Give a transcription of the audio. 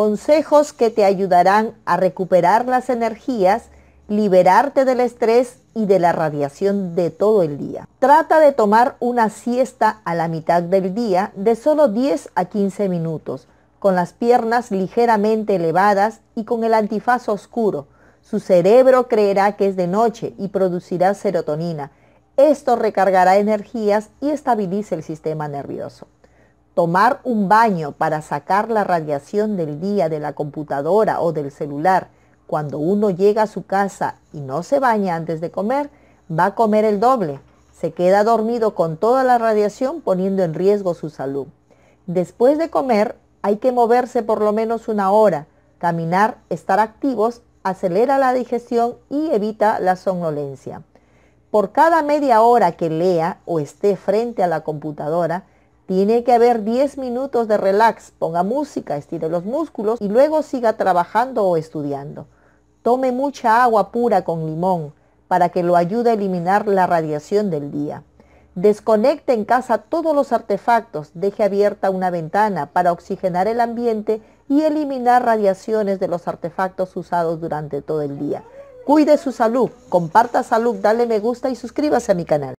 consejos que te ayudarán a recuperar las energías, liberarte del estrés y de la radiación de todo el día. Trata de tomar una siesta a la mitad del día de solo 10 a 15 minutos, con las piernas ligeramente elevadas y con el antifaz oscuro. Su cerebro creerá que es de noche y producirá serotonina. Esto recargará energías y estabiliza el sistema nervioso tomar un baño para sacar la radiación del día de la computadora o del celular, cuando uno llega a su casa y no se baña antes de comer, va a comer el doble. Se queda dormido con toda la radiación poniendo en riesgo su salud. Después de comer hay que moverse por lo menos una hora. Caminar, estar activos, acelera la digestión y evita la somnolencia. Por cada media hora que lea o esté frente a la computadora, tiene que haber 10 minutos de relax, ponga música, estire los músculos y luego siga trabajando o estudiando. Tome mucha agua pura con limón para que lo ayude a eliminar la radiación del día. Desconecte en casa todos los artefactos, deje abierta una ventana para oxigenar el ambiente y eliminar radiaciones de los artefactos usados durante todo el día. Cuide su salud, comparta salud, dale me gusta y suscríbase a mi canal.